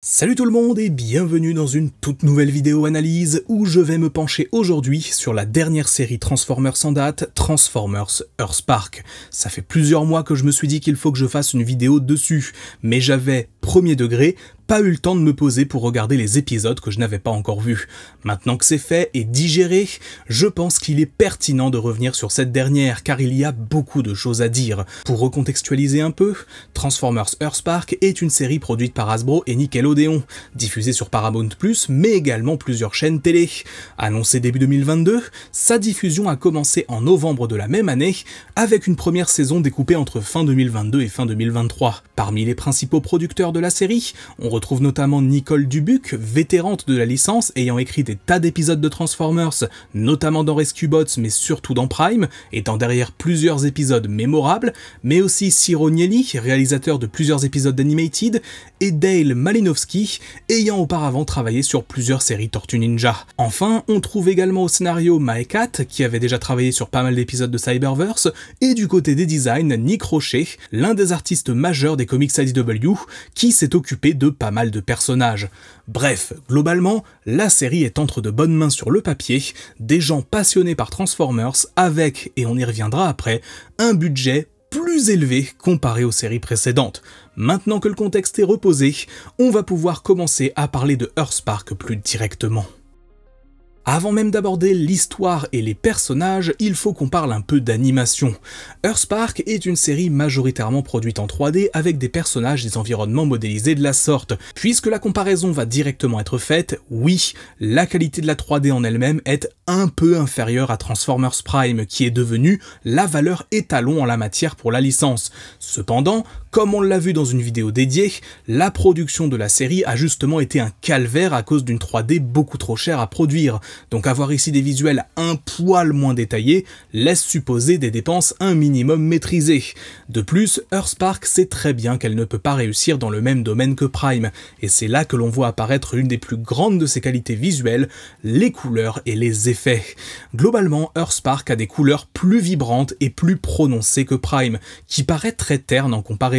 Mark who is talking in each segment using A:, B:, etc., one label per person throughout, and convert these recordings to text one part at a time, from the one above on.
A: Salut tout le monde et bienvenue dans une toute nouvelle vidéo analyse où je vais me pencher aujourd'hui sur la dernière série Transformers en date, Transformers Earth Park. Ça fait plusieurs mois que je me suis dit qu'il faut que je fasse une vidéo dessus, mais j'avais premier degré pas eu le temps de me poser pour regarder les épisodes que je n'avais pas encore vus. Maintenant que c'est fait et digéré, je pense qu'il est pertinent de revenir sur cette dernière car il y a beaucoup de choses à dire. Pour recontextualiser un peu, Transformers Earth Park est une série produite par Hasbro et Nickelodeon, diffusée sur Paramount+, mais également plusieurs chaînes télé. Annoncée début 2022, sa diffusion a commencé en novembre de la même année, avec une première saison découpée entre fin 2022 et fin 2023. Parmi les principaux producteurs de la série, on retrouve notamment Nicole Dubuc, vétérante de la licence ayant écrit des tas d'épisodes de Transformers, notamment dans Rescue Bots mais surtout dans Prime, étant derrière plusieurs épisodes mémorables, mais aussi Ciro réalisateur de plusieurs épisodes d'Animated, et Dale Malinowski, ayant auparavant travaillé sur plusieurs séries Tortue Ninja. Enfin, on trouve également au scénario Maekat, qui avait déjà travaillé sur pas mal d'épisodes de Cyberverse, et du côté des designs, Nick Rocher, l'un des artistes majeurs des comics IDW, qui s'est occupé de pas mal de personnages. Bref, globalement, la série est entre de bonnes mains sur le papier, des gens passionnés par Transformers avec, et on y reviendra après, un budget plus élevé comparé aux séries précédentes. Maintenant que le contexte est reposé, on va pouvoir commencer à parler de Earth plus directement. Avant même d'aborder l'histoire et les personnages, il faut qu'on parle un peu d'animation. Earthspark est une série majoritairement produite en 3D avec des personnages des environnements modélisés de la sorte. Puisque la comparaison va directement être faite, oui, la qualité de la 3D en elle-même est un peu inférieure à Transformers Prime, qui est devenue la valeur étalon en la matière pour la licence. Cependant, comme on l'a vu dans une vidéo dédiée, la production de la série a justement été un calvaire à cause d'une 3D beaucoup trop chère à produire, donc avoir ici des visuels un poil moins détaillés laisse supposer des dépenses un minimum maîtrisées. De plus, Earthspark sait très bien qu'elle ne peut pas réussir dans le même domaine que Prime, et c'est là que l'on voit apparaître l'une des plus grandes de ses qualités visuelles, les couleurs et les effets. Globalement, Earthspark a des couleurs plus vibrantes et plus prononcées que Prime, qui paraît très terne en comparaison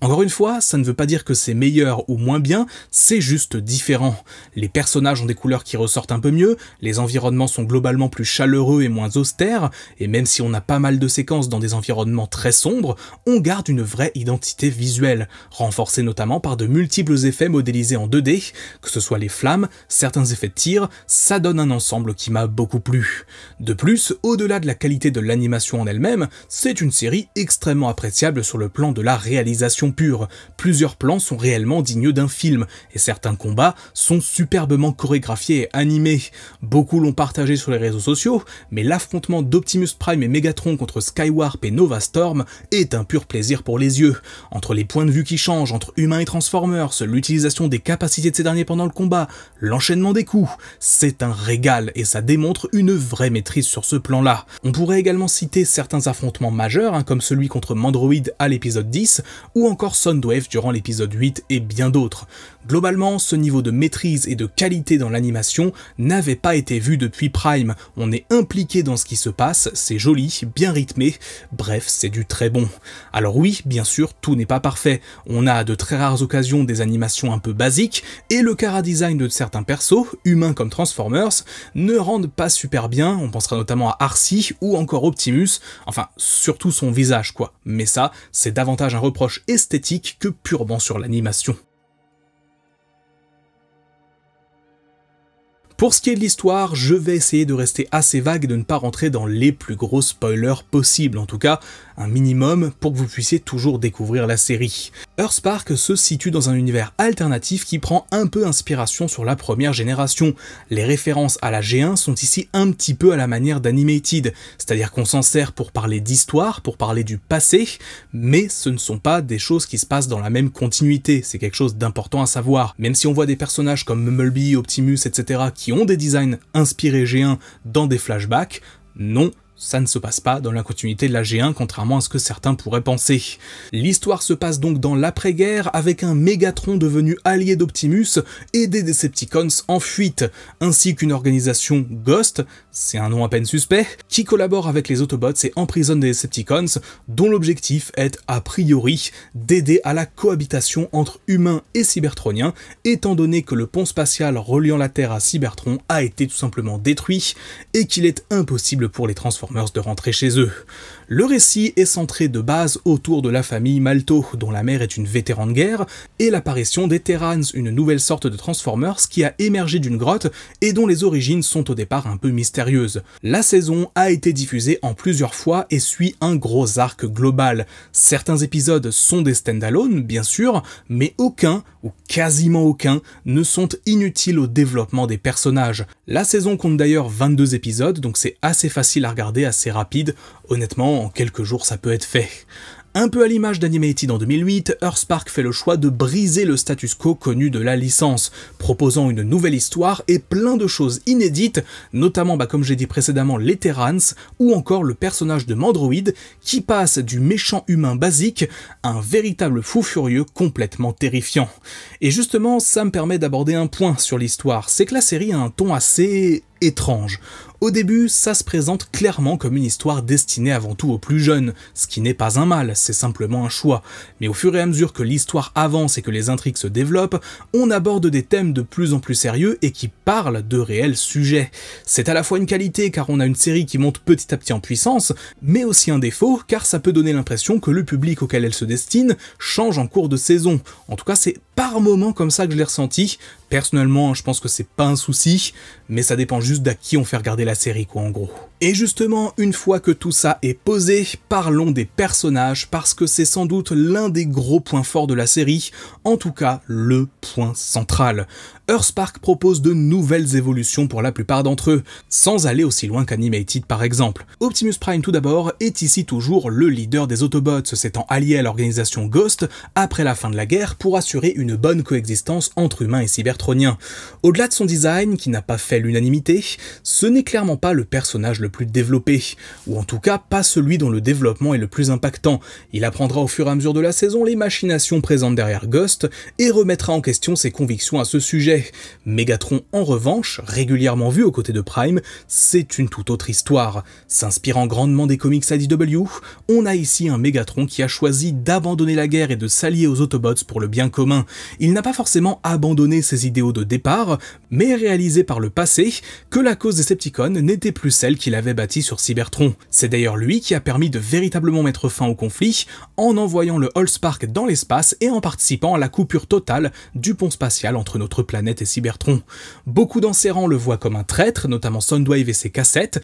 A: encore une fois, ça ne veut pas dire que c'est meilleur ou moins bien, c'est juste différent. Les personnages ont des couleurs qui ressortent un peu mieux, les environnements sont globalement plus chaleureux et moins austères, et même si on a pas mal de séquences dans des environnements très sombres, on garde une vraie identité visuelle, renforcée notamment par de multiples effets modélisés en 2D, que ce soit les flammes, certains effets de tir, ça donne un ensemble qui m'a beaucoup plu. De plus, au-delà de la qualité de l'animation en elle-même, c'est une série extrêmement appréciable sur le plan de la réalisation pure. Plusieurs plans sont réellement dignes d'un film, et certains combats sont superbement chorégraphiés et animés. Beaucoup l'ont partagé sur les réseaux sociaux, mais l'affrontement d'Optimus Prime et Megatron contre Skywarp et Nova Storm est un pur plaisir pour les yeux. Entre les points de vue qui changent, entre humains et Transformers, l'utilisation des capacités de ces derniers pendant le combat, l'enchaînement des coups, c'est un régal et ça démontre une vraie maîtrise sur ce plan-là. On pourrait également citer certains affrontements majeurs, hein, comme celui contre Mandroid à l'épisode 10, ou encore Soundwave durant l'épisode 8 et bien d'autres. Globalement, ce niveau de maîtrise et de qualité dans l'animation n'avait pas été vu depuis Prime. On est impliqué dans ce qui se passe, c'est joli, bien rythmé, bref, c'est du très bon. Alors oui, bien sûr, tout n'est pas parfait. On a à de très rares occasions des animations un peu basiques, et le chara-design de certains persos, humains comme Transformers, ne rendent pas super bien, on pensera notamment à Arcee ou encore Optimus, enfin, surtout son visage quoi. Mais ça, c'est davantage un reproche esthétique que purement sur l'animation. Pour ce qui est de l'histoire, je vais essayer de rester assez vague et de ne pas rentrer dans les plus gros spoilers possibles, en tout cas un minimum pour que vous puissiez toujours découvrir la série. Earth Park se situe dans un univers alternatif qui prend un peu inspiration sur la première génération. Les références à la G1 sont ici un petit peu à la manière d'Animated, c'est-à-dire qu'on s'en sert pour parler d'histoire, pour parler du passé, mais ce ne sont pas des choses qui se passent dans la même continuité, c'est quelque chose d'important à savoir. Même si on voit des personnages comme Mumblebee, Optimus, etc. qui qui ont des designs inspirés G1 dans des flashbacks, non, ça ne se passe pas dans la continuité de la G1, contrairement à ce que certains pourraient penser. L'histoire se passe donc dans l'après-guerre, avec un Megatron devenu allié d'Optimus et des Decepticons en fuite, ainsi qu'une organisation Ghost, c'est un nom à peine suspect, qui collabore avec les Autobots et emprisonne des Decepticons, dont l'objectif est, a priori, d'aider à la cohabitation entre humains et cybertroniens, étant donné que le pont spatial reliant la Terre à Cybertron a été tout simplement détruit, et qu'il est impossible pour les transformer de rentrer chez eux. Le récit est centré de base autour de la famille Malto, dont la mère est une vétéran de guerre, et l'apparition des Terrans, une nouvelle sorte de Transformers qui a émergé d'une grotte et dont les origines sont au départ un peu mystérieuses. La saison a été diffusée en plusieurs fois et suit un gros arc global. Certains épisodes sont des stand-alone, bien sûr, mais aucun, ou quasiment aucun, ne sont inutiles au développement des personnages. La saison compte d'ailleurs 22 épisodes, donc c'est assez facile à regarder, assez rapide. Honnêtement, en quelques jours, ça peut être fait. Un peu à l'image d'Animated en 2008, Earthspark fait le choix de briser le status quo connu de la licence, proposant une nouvelle histoire et plein de choses inédites, notamment bah, comme j'ai dit précédemment les Terrans ou encore le personnage de Mandroid qui passe du méchant humain basique à un véritable fou furieux complètement terrifiant. Et justement, ça me permet d'aborder un point sur l'histoire, c'est que la série a un ton assez étrange. Au début, ça se présente clairement comme une histoire destinée avant tout aux plus jeunes, ce qui n'est pas un mal, c'est simplement un choix. Mais au fur et à mesure que l'histoire avance et que les intrigues se développent, on aborde des thèmes de plus en plus sérieux et qui parlent de réels sujets. C'est à la fois une qualité car on a une série qui monte petit à petit en puissance, mais aussi un défaut car ça peut donner l'impression que le public auquel elle se destine change en cours de saison. En tout cas, c'est par moments comme ça que je l'ai ressenti, Personnellement, je pense que c'est pas un souci, mais ça dépend juste d'à qui on fait regarder la série, quoi, en gros. Et justement, une fois que tout ça est posé, parlons des personnages parce que c'est sans doute l'un des gros points forts de la série, en tout cas le point central. Earthspark propose de nouvelles évolutions pour la plupart d'entre eux, sans aller aussi loin qu'Animated par exemple. Optimus Prime tout d'abord est ici toujours le leader des Autobots, s'étant allié à l'organisation Ghost après la fin de la guerre pour assurer une bonne coexistence entre humains et cybertroniens. Au-delà de son design, qui n'a pas fait l'unanimité, ce n'est clairement pas le personnage le plus développé, ou en tout cas pas celui dont le développement est le plus impactant. Il apprendra au fur et à mesure de la saison les machinations présentes derrière Ghost et remettra en question ses convictions à ce sujet. Megatron, en revanche, régulièrement vu aux côtés de Prime, c'est une toute autre histoire. S'inspirant grandement des comics IDW, on a ici un Megatron qui a choisi d'abandonner la guerre et de s'allier aux Autobots pour le bien commun. Il n'a pas forcément abandonné ses idéaux de départ, mais réalisé par le passé que la cause des Septicons n'était plus celle qu'il avait bâti sur Cybertron. C'est d'ailleurs lui qui a permis de véritablement mettre fin au conflit en envoyant le Allspark dans l'espace et en participant à la coupure totale du pont spatial entre notre planète et Cybertron. Beaucoup rangs le voient comme un traître, notamment Soundwave et ses cassettes,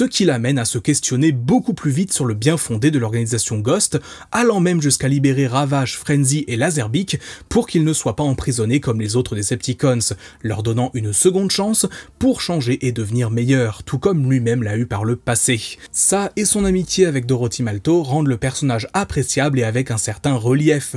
A: ce qui l'amène à se questionner beaucoup plus vite sur le bien fondé de l'organisation Ghost, allant même jusqu'à libérer Ravage, Frenzy et Lazerbeak pour qu'ils ne soient pas emprisonnés comme les autres Decepticons, leur donnant une seconde chance pour changer et devenir meilleur, tout comme lui-même l'a eu par le passé. Ça et son amitié avec Dorothy Malto rendent le personnage appréciable et avec un certain relief.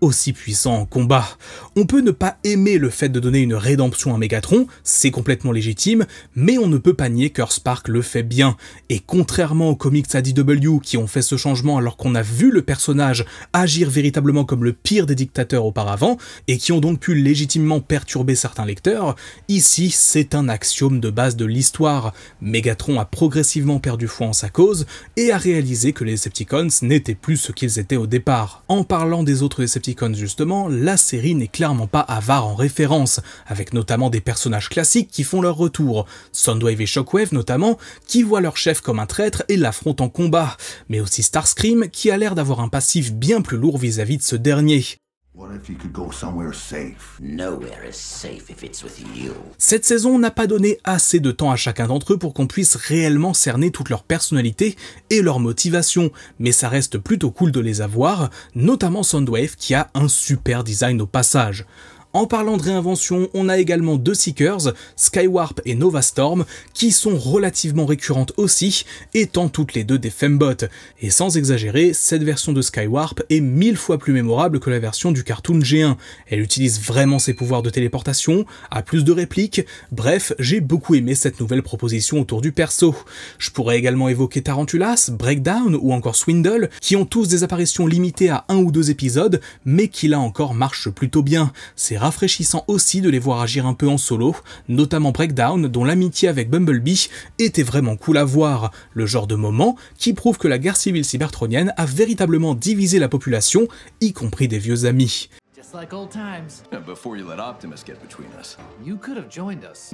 A: aussi puissant en combat. On peut ne pas aimer le fait de donner une rédemption à Megatron, c'est complètement légitime, mais on ne peut pas nier Spark le fait bien. Et contrairement aux comics DW qui ont fait ce changement alors qu'on a vu le personnage agir véritablement comme le pire des dictateurs auparavant, et qui ont donc pu légitimement perturber certains lecteurs, ici c'est un axiome de base de l'histoire. Megatron a progressivement perdu foi en sa cause et a réalisé que les Decepticons n'étaient plus ce qu'ils étaient au départ. En parlant des autres Decepticons, justement, la série n'est clairement pas avare en référence, avec notamment des personnages classiques qui font leur retour, Soundwave et Shockwave notamment, qui voient leur chef comme un traître et l'affrontent en combat, mais aussi Starscream qui a l'air d'avoir un passif bien plus lourd vis à -vis de ce dernier. Cette saison n'a pas donné assez de temps à chacun d'entre eux pour qu'on puisse réellement cerner toute leur personnalité et leurs motivations, mais ça reste plutôt cool de les avoir, notamment Soundwave qui a un super design au passage. En parlant de réinvention, on a également deux Seekers, Skywarp et Nova Storm, qui sont relativement récurrentes aussi, étant toutes les deux des fembots. Et sans exagérer, cette version de Skywarp est mille fois plus mémorable que la version du cartoon G1. Elle utilise vraiment ses pouvoirs de téléportation, a plus de répliques, bref, j'ai beaucoup aimé cette nouvelle proposition autour du perso. Je pourrais également évoquer Tarantulas, Breakdown ou encore Swindle, qui ont tous des apparitions limitées à un ou deux épisodes, mais qui là encore marchent plutôt bien rafraîchissant aussi de les voir agir un peu en solo, notamment Breakdown, dont l'amitié avec Bumblebee était vraiment cool à voir, le genre de moment qui prouve que la guerre civile cybertronienne a véritablement divisé la population, y compris des vieux amis like times. you could have joined us.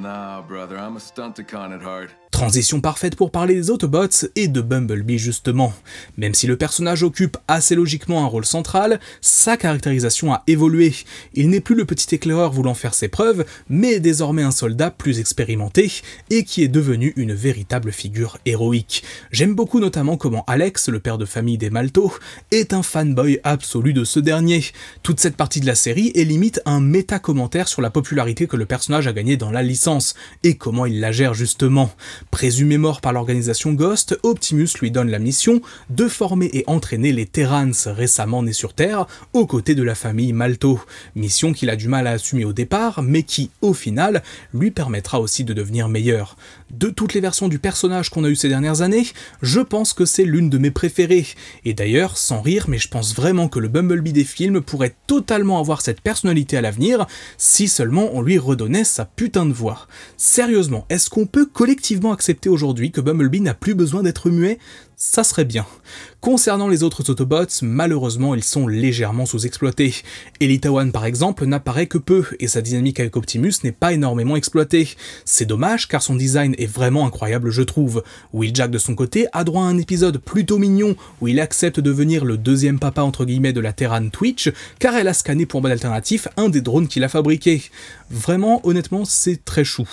A: Transition parfaite pour parler des Autobots et de Bumblebee justement. Même si le personnage occupe assez logiquement un rôle central, sa caractérisation a évolué. Il n'est plus le petit éclaireur voulant faire ses preuves, mais désormais un soldat plus expérimenté et qui est devenu une véritable figure héroïque. J'aime beaucoup notamment comment Alex, le père de famille des Malto, est un fanboy absolu de ce dernier. Toute cette partie de la la série et limite un méta-commentaire sur la popularité que le personnage a gagnée dans la licence, et comment il la gère justement. Présumé mort par l'organisation Ghost, Optimus lui donne la mission de former et entraîner les Terrans récemment nés sur Terre, aux côtés de la famille Malto, mission qu'il a du mal à assumer au départ, mais qui, au final, lui permettra aussi de devenir meilleur. De toutes les versions du personnage qu'on a eu ces dernières années, je pense que c'est l'une de mes préférées, et d'ailleurs, sans rire, mais je pense vraiment que le Bumblebee des films pourrait totalement voir cette personnalité à l'avenir si seulement on lui redonnait sa putain de voix. Sérieusement, est-ce qu'on peut collectivement accepter aujourd'hui que Bumblebee n'a plus besoin d'être muet ça serait bien. Concernant les autres Autobots, malheureusement ils sont légèrement sous-exploités. One, par exemple n'apparaît que peu, et sa dynamique avec Optimus n'est pas énormément exploitée. C'est dommage car son design est vraiment incroyable je trouve. Jack, de son côté a droit à un épisode plutôt mignon où il accepte de devenir le deuxième papa entre guillemets de la Terran Twitch car elle a scanné pour mode alternatif un des drones qu'il a fabriqué. Vraiment honnêtement c'est très chou.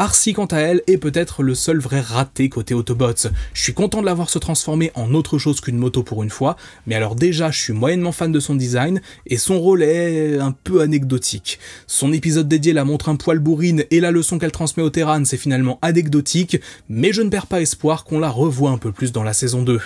A: Arcee, quant à elle, est peut-être le seul vrai raté côté Autobots. Je suis content de l'avoir se transformer en autre chose qu'une moto pour une fois, mais alors déjà, je suis moyennement fan de son design, et son rôle est un peu anecdotique. Son épisode dédié la montre un poil bourrine, et la leçon qu'elle transmet au Terran, c'est finalement anecdotique, mais je ne perds pas espoir qu'on la revoie un peu plus dans la saison 2.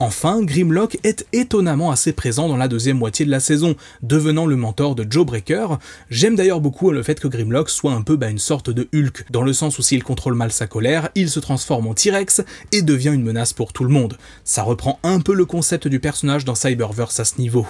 A: Enfin, Grimlock est étonnamment assez présent dans la deuxième moitié de la saison, devenant le mentor de Joe Breaker. J'aime d'ailleurs beaucoup le fait que Grimlock soit un peu bah, une sorte de Hulk, dans le sens où s'il contrôle mal sa colère, il se transforme en T-Rex et devient une menace pour tout le monde. Ça reprend un peu le concept du personnage dans Cyberverse à ce niveau.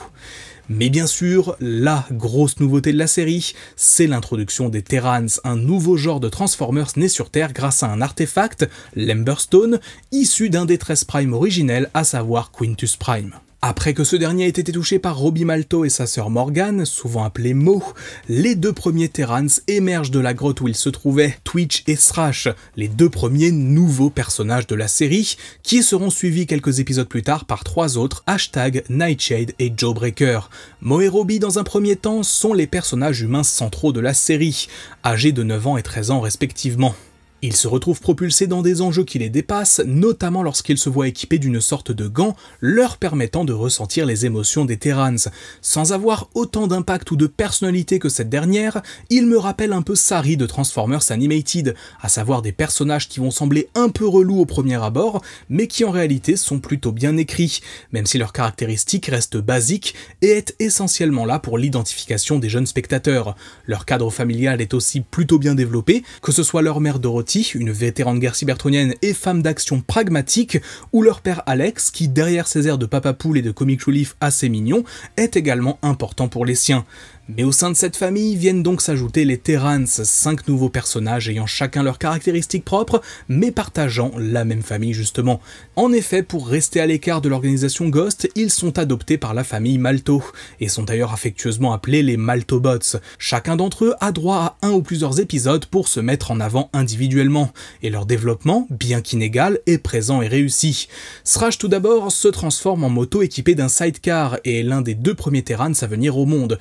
A: Mais bien sûr, la grosse nouveauté de la série, c'est l'introduction des Terrans, un nouveau genre de Transformers né sur Terre grâce à un artefact, l'Emberstone, issu d'un des 13 Prime originels, à savoir Quintus Prime. Après que ce dernier ait été touché par Robbie Malto et sa sœur Morgan, souvent appelée Mo, les deux premiers Terrans émergent de la grotte où ils se trouvaient, Twitch et Thrash, les deux premiers nouveaux personnages de la série, qui seront suivis quelques épisodes plus tard par trois autres, Hashtag, Nightshade et Jawbreaker. Mo et Robbie, dans un premier temps, sont les personnages humains centraux de la série, âgés de 9 ans et 13 ans respectivement. Ils se retrouvent propulsés dans des enjeux qui les dépassent, notamment lorsqu'ils se voient équipés d'une sorte de gants leur permettant de ressentir les émotions des Terrans. Sans avoir autant d'impact ou de personnalité que cette dernière, il me rappelle un peu Sari de Transformers Animated, à savoir des personnages qui vont sembler un peu relous au premier abord, mais qui en réalité sont plutôt bien écrits, même si leurs caractéristiques restent basiques et est essentiellement là pour l'identification des jeunes spectateurs. Leur cadre familial est aussi plutôt bien développé, que ce soit leur mère Dorothy une une de guerre cybertronienne et femme d'action pragmatique, ou leur père Alex, qui derrière ses airs de papa poule et de comic relief assez mignon, est également important pour les siens. Mais au sein de cette famille viennent donc s'ajouter les Terrans, cinq nouveaux personnages ayant chacun leurs caractéristiques propres, mais partageant la même famille justement. En effet, pour rester à l'écart de l'organisation Ghost, ils sont adoptés par la famille Malto, et sont d'ailleurs affectueusement appelés les Maltobots. Chacun d'entre eux a droit à un ou plusieurs épisodes pour se mettre en avant individuellement, et leur développement, bien qu'inégal, est présent et réussi. Srash tout d'abord se transforme en moto équipée d'un sidecar, et est l'un des deux premiers Terrans à venir au monde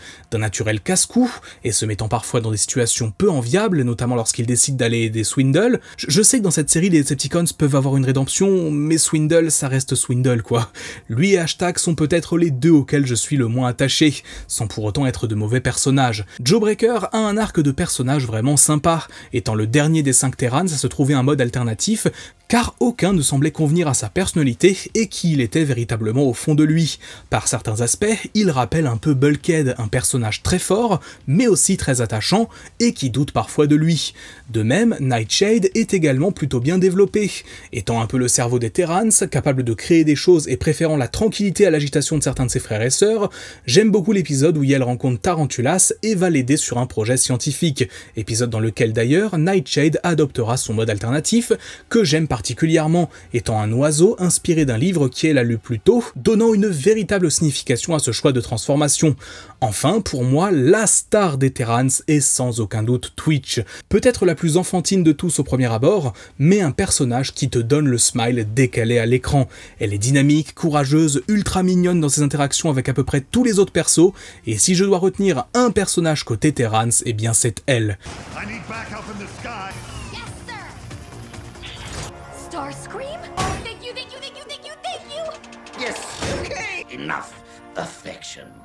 A: naturel casse-cou et se mettant parfois dans des situations peu enviables, notamment lorsqu'il décide d'aller aider Swindle. Je sais que dans cette série, les Decepticons peuvent avoir une rédemption, mais Swindle, ça reste Swindle, quoi. Lui et Hashtag sont peut-être les deux auxquels je suis le moins attaché, sans pour autant être de mauvais personnages. Joe Breaker a un arc de personnage vraiment sympa, étant le dernier des 5 Terrans à se trouver un mode alternatif, car aucun ne semblait convenir à sa personnalité et qui il était véritablement au fond de lui. Par certains aspects, il rappelle un peu Bulkhead, un personnage très fort, mais aussi très attachant, et qui doute parfois de lui. De même, Nightshade est également plutôt bien développé, étant un peu le cerveau des Terrans, capable de créer des choses et préférant la tranquillité à l'agitation de certains de ses frères et sœurs, j'aime beaucoup l'épisode où Yel rencontre Tarantulas et va l'aider sur un projet scientifique, épisode dans lequel d'ailleurs Nightshade adoptera son mode alternatif, que j'aime particulièrement, étant un oiseau inspiré d'un livre qui a lu plus tôt, donnant une véritable signification à ce choix de transformation. Enfin, pour moi, la star des Terrans est sans aucun doute Twitch. Peut-être la plus enfantine de tous au premier abord, mais un personnage qui te donne le smile dès qu'elle est à l'écran. Elle est dynamique, courageuse, ultra mignonne dans ses interactions avec à peu près tous les autres persos, et si je dois retenir un personnage côté Terrans, eh bien c'est elle.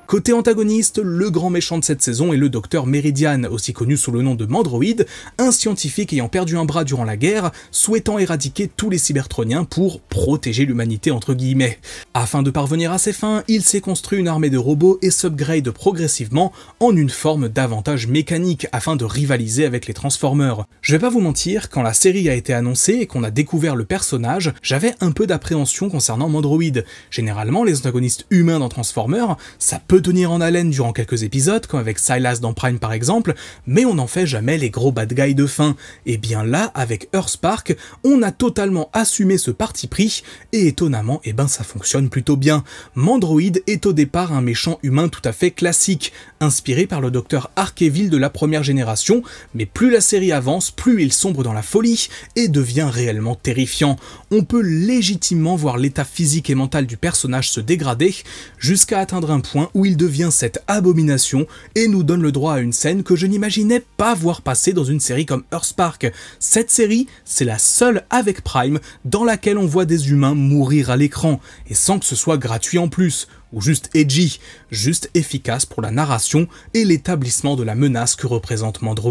A: Côté antagoniste, le grand méchant de cette saison est le docteur Meridian, aussi connu sous le nom de Mandroid, un scientifique ayant perdu un bras durant la guerre, souhaitant éradiquer tous les cybertroniens pour protéger l'humanité entre guillemets. Afin de parvenir à ses fins, il s'est construit une armée de robots et s'upgrade progressivement en une forme davantage mécanique afin de rivaliser avec les Transformers. Je vais pas vous mentir, quand la série a été annoncée et qu'on a découvert le personnage, j'avais un peu d'appréhension concernant Mandroid. Généralement, les antagonistes humains dans Transformers, ça peut tenir en haleine durant quelques épisodes, comme avec Silas dans Prime par exemple, mais on n'en fait jamais les gros bad guys de fin. Et bien là, avec Earth park on a totalement assumé ce parti pris, et étonnamment, eh ben ça fonctionne plutôt bien. Mandroid est au départ un méchant humain tout à fait classique, inspiré par le docteur Arkeville de la première génération, mais plus la série avance, plus il sombre dans la folie et devient réellement terrifiant. On peut légitimement voir l'état physique et mental du personnage se dégrader, jusqu'à atteindre un point où il devient cette abomination et nous donne le droit à une scène que je n'imaginais pas voir passer dans une série comme Park. Cette série, c'est la seule avec Prime dans laquelle on voit des humains mourir à l'écran, et sans que ce soit gratuit en plus ou juste edgy, juste efficace pour la narration et l'établissement de la menace que représente Mandroid.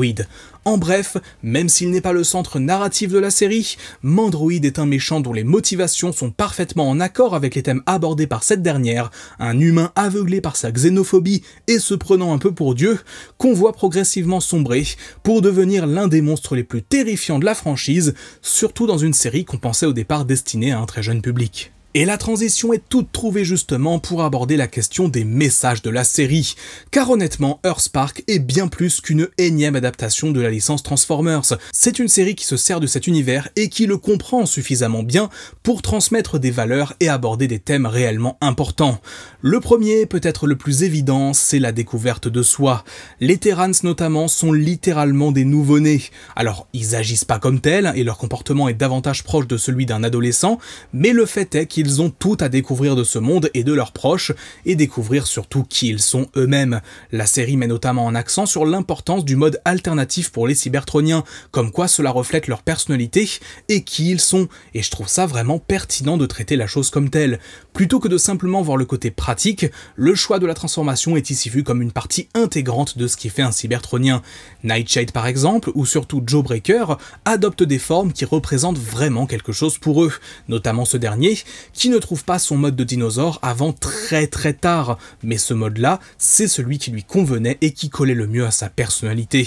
A: En bref, même s'il n'est pas le centre narratif de la série, Mandroid est un méchant dont les motivations sont parfaitement en accord avec les thèmes abordés par cette dernière, un humain aveuglé par sa xénophobie et se prenant un peu pour Dieu, qu'on voit progressivement sombrer pour devenir l'un des monstres les plus terrifiants de la franchise, surtout dans une série qu'on pensait au départ destinée à un très jeune public. Et la transition est toute trouvée justement pour aborder la question des messages de la série, car honnêtement, Earthspark est bien plus qu'une énième adaptation de la licence Transformers. C'est une série qui se sert de cet univers et qui le comprend suffisamment bien pour transmettre des valeurs et aborder des thèmes réellement importants. Le premier, peut-être le plus évident, c'est la découverte de soi. Les Terrans notamment sont littéralement des nouveau-nés. Alors, ils agissent pas comme tels et leur comportement est davantage proche de celui d'un adolescent, mais le fait est qu'ils ont tout à découvrir de ce monde et de leurs proches, et découvrir surtout qui ils sont eux-mêmes. La série met notamment un accent sur l'importance du mode alternatif pour les cybertroniens, comme quoi cela reflète leur personnalité et qui ils sont, et je trouve ça vraiment pertinent de traiter la chose comme telle. Plutôt que de simplement voir le côté pratique, le choix de la transformation est ici vu comme une partie intégrante de ce qui fait un cybertronien. Nightshade par exemple, ou surtout Joe Breaker, adoptent des formes qui représentent vraiment quelque chose pour eux, notamment ce dernier, qui ne trouve pas son mode de dinosaure avant très très tard, mais ce mode-là, c'est celui qui lui convenait et qui collait le mieux à sa personnalité.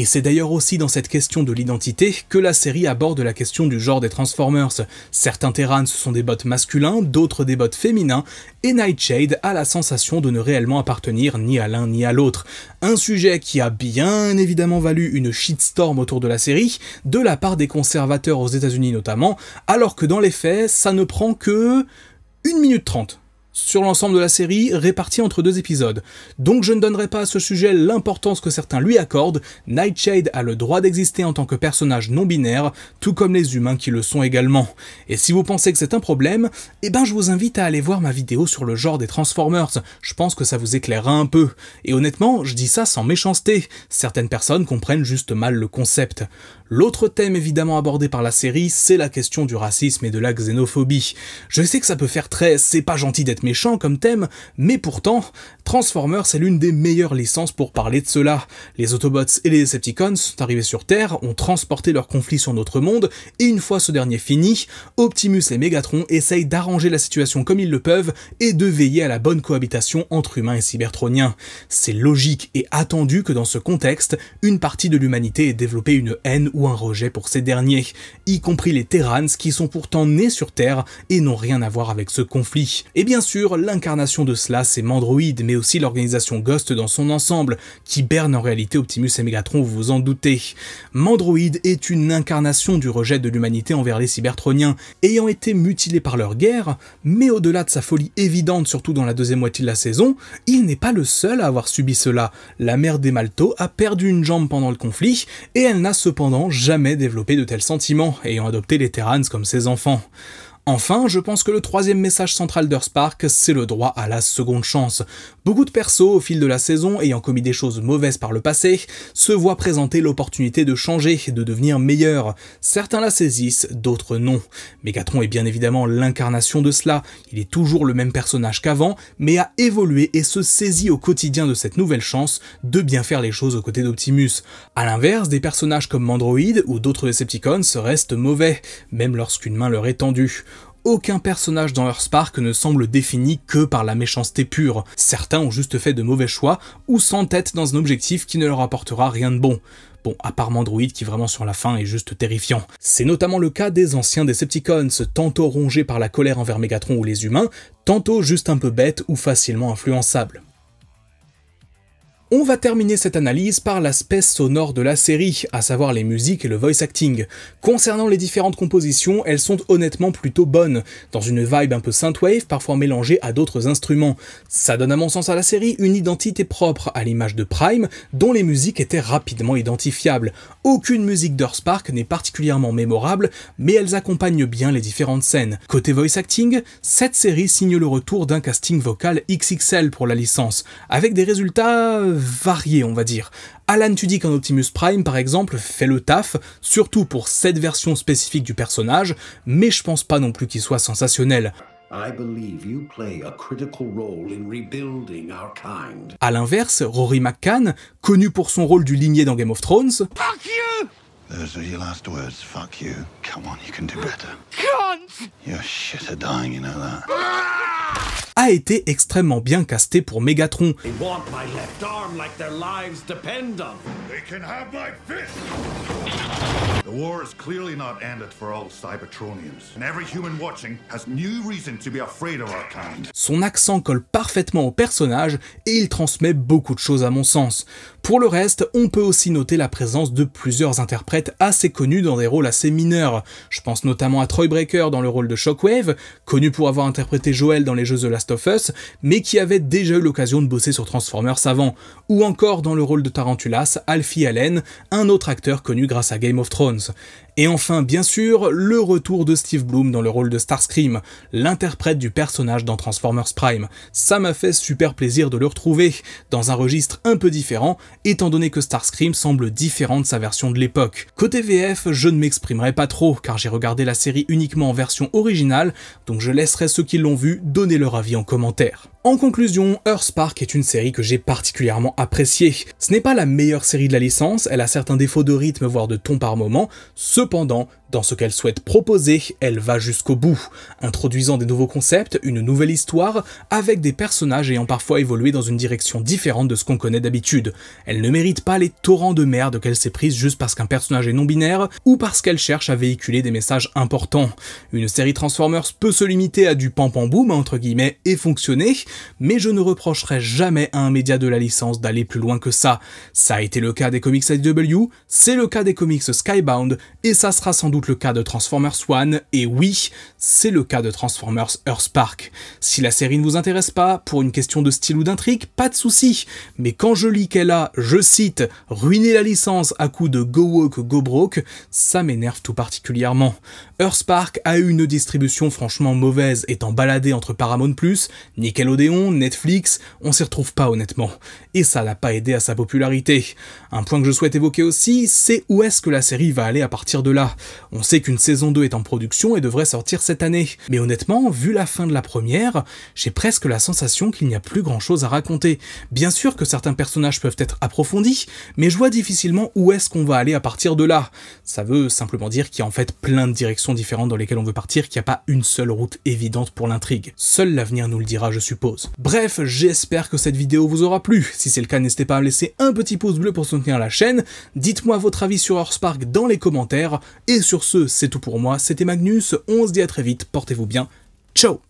A: Et c'est d'ailleurs aussi dans cette question de l'identité que la série aborde la question du genre des Transformers. Certains Terrans sont des bots masculins, d'autres des bots féminins, et Nightshade a la sensation de ne réellement appartenir ni à l'un ni à l'autre. Un sujet qui a bien évidemment valu une shitstorm autour de la série, de la part des conservateurs aux États-Unis notamment, alors que dans les faits, ça ne prend que... 1 minute 30 sur l'ensemble de la série, répartie entre deux épisodes. Donc je ne donnerai pas à ce sujet l'importance que certains lui accordent, Nightshade a le droit d'exister en tant que personnage non binaire, tout comme les humains qui le sont également. Et si vous pensez que c'est un problème, eh ben je vous invite à aller voir ma vidéo sur le genre des Transformers, je pense que ça vous éclairera un peu. Et honnêtement, je dis ça sans méchanceté, certaines personnes comprennent juste mal le concept. L'autre thème évidemment abordé par la série, c'est la question du racisme et de la xénophobie. Je sais que ça peut faire très « c'est pas gentil d'être méchant comme thème, mais pourtant, Transformers est l'une des meilleures licences pour parler de cela. Les Autobots et les Decepticons sont arrivés sur Terre, ont transporté leur conflit sur notre monde, et une fois ce dernier fini, Optimus et Megatron essayent d'arranger la situation comme ils le peuvent et de veiller à la bonne cohabitation entre humains et cybertroniens. C'est logique et attendu que dans ce contexte, une partie de l'humanité ait développé une haine ou un rejet pour ces derniers, y compris les Terrans qui sont pourtant nés sur Terre et n'ont rien à voir avec ce conflit. Et bien sûr, l'incarnation de cela, c'est Mandroid, mais aussi l'organisation Ghost dans son ensemble, qui berne en réalité Optimus et Megatron, vous vous en doutez. Mandroid est une incarnation du rejet de l'humanité envers les Cybertroniens, ayant été mutilé par leur guerre, mais au-delà de sa folie évidente, surtout dans la deuxième moitié de la saison, il n'est pas le seul à avoir subi cela. La mère des Malto a perdu une jambe pendant le conflit, et elle n'a cependant jamais développé de tels sentiments, ayant adopté les Terrans comme ses enfants. Enfin, je pense que le troisième message central d'Earthspark, c'est le droit à la seconde chance. Beaucoup de persos, au fil de la saison, ayant commis des choses mauvaises par le passé, se voient présenter l'opportunité de changer, de devenir meilleur. Certains la saisissent, d'autres non. Megatron est bien évidemment l'incarnation de cela, il est toujours le même personnage qu'avant, mais a évolué et se saisit au quotidien de cette nouvelle chance de bien faire les choses aux côtés d'Optimus. A l'inverse, des personnages comme Mandroid ou d'autres Decepticons restent mauvais, même lorsqu'une main leur est tendue aucun personnage dans leur Spark ne semble défini que par la méchanceté pure. Certains ont juste fait de mauvais choix ou s'entêtent dans un objectif qui ne leur apportera rien de bon. Bon, à part Mandroid qui vraiment sur la fin est juste terrifiant. C'est notamment le cas des anciens Decepticons, tantôt rongés par la colère envers Megatron ou les humains, tantôt juste un peu bêtes ou facilement influençables. On va terminer cette analyse par l'aspect sonore de la série, à savoir les musiques et le voice acting. Concernant les différentes compositions, elles sont honnêtement plutôt bonnes, dans une vibe un peu synthwave, parfois mélangée à d'autres instruments. Ça donne à mon sens à la série une identité propre, à l'image de Prime, dont les musiques étaient rapidement identifiables. Aucune musique Spark n'est particulièrement mémorable, mais elles accompagnent bien les différentes scènes. Côté voice acting, cette série signe le retour d'un casting vocal XXL pour la licence, avec des résultats euh, variés, on va dire. Alan dis en Optimus Prime, par exemple, fait le taf, surtout pour cette version spécifique du personnage, mais je pense pas non plus qu'il soit sensationnel. A l'inverse, Rory McCann, connu pour son rôle du ligné dans Game of Thrones, a été extrêmement bien casté pour Megatron. Son accent colle parfaitement au personnage et il transmet beaucoup de choses à mon sens. Pour le reste, on peut aussi noter la présence de plusieurs interprètes assez connus dans des rôles assez mineurs. Je pense notamment à Troy Breaker dans le rôle de Shockwave, connu pour avoir interprété Joel dans les jeux The Last of Us, mais qui avait déjà eu l'occasion de bosser sur Transformers avant, ou encore dans le rôle de Tarantulas, Alfie Allen, un autre acteur connu grâce à Game of Thrones. Et enfin, bien sûr, le retour de Steve Bloom dans le rôle de Starscream, l'interprète du personnage dans Transformers Prime. Ça m'a fait super plaisir de le retrouver, dans un registre un peu différent, étant donné que Starscream semble différent de sa version de l'époque. Côté VF, je ne m'exprimerai pas trop, car j'ai regardé la série uniquement en version originale, donc je laisserai ceux qui l'ont vu donner leur avis en commentaire. En conclusion, Earth Park est une série que j'ai particulièrement appréciée. Ce n'est pas la meilleure série de la licence, elle a certains défauts de rythme voire de ton par moment, cependant, dans ce qu'elle souhaite proposer, elle va jusqu'au bout, introduisant des nouveaux concepts, une nouvelle histoire, avec des personnages ayant parfois évolué dans une direction différente de ce qu'on connaît d'habitude. Elle ne mérite pas les torrents de merde qu'elle s'est prise juste parce qu'un personnage est non-binaire ou parce qu'elle cherche à véhiculer des messages importants. Une série Transformers peut se limiter à du pam pam boom entre guillemets et fonctionner, mais je ne reprocherai jamais à un média de la licence d'aller plus loin que ça. Ça a été le cas des comics IDW, c'est le cas des comics Skybound, et ça sera sans doute le cas de Transformers One, et oui, c'est le cas de Transformers Earth Park. Si la série ne vous intéresse pas, pour une question de style ou d'intrigue, pas de souci, mais quand je lis qu'elle a, je cite, ruiné la licence à coup de Go Walk, Go Broke, ça m'énerve tout particulièrement. Park a eu une distribution franchement mauvaise, étant baladé entre Paramount+, Nickelodeon, Netflix, on s'y retrouve pas honnêtement. Et ça l'a pas aidé à sa popularité. Un point que je souhaite évoquer aussi, c'est où est-ce que la série va aller à partir de là. On sait qu'une saison 2 est en production et devrait sortir cette année. Mais honnêtement, vu la fin de la première, j'ai presque la sensation qu'il n'y a plus grand chose à raconter. Bien sûr que certains personnages peuvent être approfondis, mais je vois difficilement où est-ce qu'on va aller à partir de là. Ça veut simplement dire qu'il y a en fait plein de directions différentes dans lesquelles on veut partir, qu'il n'y a pas une seule route évidente pour l'intrigue. Seul l'avenir nous le dira, je suppose. Bref, j'espère que cette vidéo vous aura plu. Si c'est le cas, n'hésitez pas à laisser un petit pouce bleu pour soutenir la chaîne. Dites-moi votre avis sur Park dans les commentaires. Et sur ce, c'est tout pour moi. C'était Magnus. On se dit à très vite. Portez-vous bien. Ciao